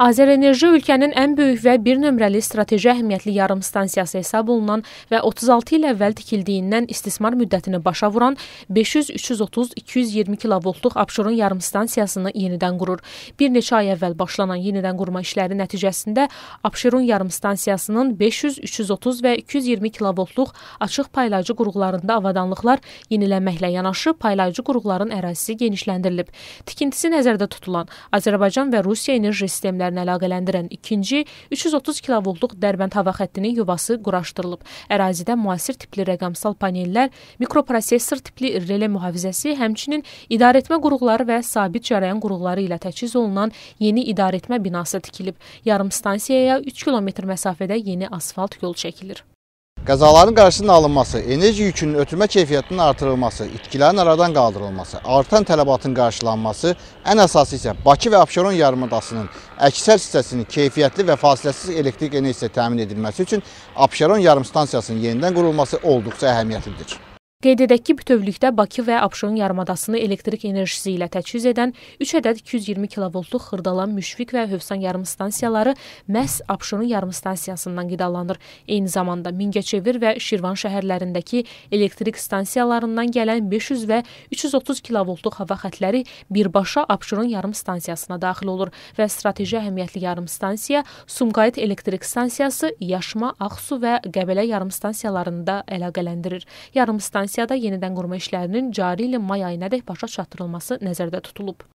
Azərenerji ölkənin ən böyük və bir nömrəli strateji əhəmiyyətli yarımstansiyası hesab olunan və 36 il əvvəl tikildiyindən istismar müddətini başa vuran 500-330-220 kilovoltluq Abşeron yarımstansiyasını yenidən qurur. Bir neçə ay əvvəl başlanan yenidən qurma işləri nəticəsində Abşeron yarımstansiyasının 500-330 və 220 kilovoltluq açıq paylayıcı qurğularında avadanlıqlar yenilənməklə yanaşı paylayıcı qurğuların ərazisi genişləndirilib. Tikintisi nəzərdə tutulan Azərbaycan və Rusiya enerji sistemləri məsələlərini əlaqələndirən ikinci 330 kilovoltluq Dərbənd hava xəttinin yuvası quraşdırılıb. Ərazidə müasir tipli rəqəmsal panellər, mikroprosessor tipli rele mühafizəsi, həmçinin idarəetmə qurğuları və sabit cərəyan qurğuları ilə təchiz olunan yeni idarəetmə binası tikilib. Yarım stansiyaya 3 kilometr məsafədə yeni asfalt yol çəkilir. Qəzaların qarşısının alınması, enerji yükünün ötürmə keyfiyyətinin artırılması, itkilərin aradan qaldırılması, artan tələbatın qarşılanması, ən əsası isə Bakı və Abşeron yarımadasının əksər hissəsinin keyfiyyətli və fasiləsiz elektrik enerjisi təmin edilməsi üçün Abşeron yarımstansiyasının yenidən qurulması olduqca əhəmiyyətlidir. Qeyd edək ki, bütövlükdə Bakı və Abşeron yarımadasını elektrik enerjisi ilə təchiz edən 3 ədəd 220 kilovoltluq Xırdalan, Müşfiq və Hövsan yarımstansiyaları məhz Abşeron yarımstansiyasından qidalanır. Eyni zamanda Mingəçevir və Şirvan şəhərlərindəki elektrik stansiyalarından gələn 500 və 330 kilovoltluq hava xətləri birbaşa Abşeron yarımstansiyasına daxil olur və strateji əhəmiyyətli yarımstansiya Sumqayıt elektrik stansiyası, Yaşma, Ağsu və Qəbələ yarımstansiyalarını da əlaqələndirir. Yarımstansiya stansiyada yenidən qurma işlərinin cari ilin may ayınadək başa çatdırılması nəzərdə tutulub.